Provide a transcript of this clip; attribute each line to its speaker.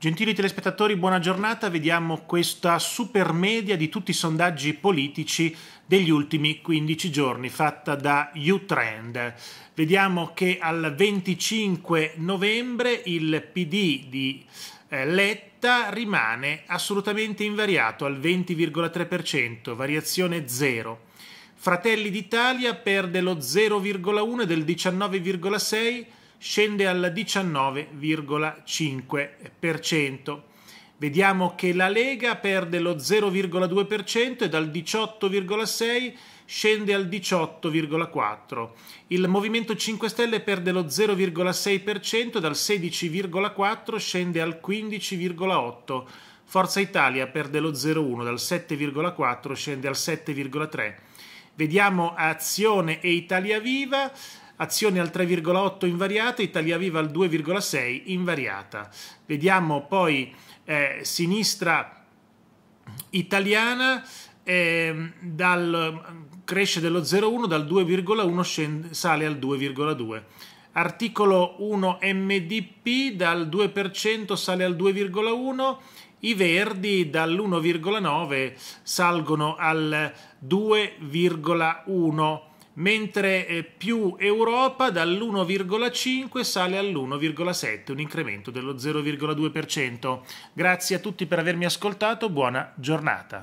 Speaker 1: Gentili telespettatori, buona giornata. Vediamo questa super media di tutti i sondaggi politici degli ultimi 15 giorni fatta da Utrend. Vediamo che al 25 novembre il PD di eh, Letta rimane assolutamente invariato al 20,3%, variazione zero. Fratelli d'Italia perde lo 0,1 del 19,6 scende al 19,5%. Vediamo che la Lega perde lo 0,2% e dal 18,6% scende al 18,4%. Il Movimento 5 Stelle perde lo 0,6%, dal 16,4% scende al 15,8%. Forza Italia perde lo 0,1%, dal 7,4% scende al 7,3%. Vediamo Azione e Italia Viva, azioni al 3,8 invariata, Italia Viva al 2,6 invariata. Vediamo poi eh, sinistra italiana eh, dal, cresce dello 0,1, dal 2,1 sale al 2,2. Articolo 1 MDP dal 2% sale al 2,1, i verdi dall'1,9 salgono al 2,1 mentre eh, più Europa dall'1,5 sale all'1,7, un incremento dello 0,2%. Grazie a tutti per avermi ascoltato, buona giornata.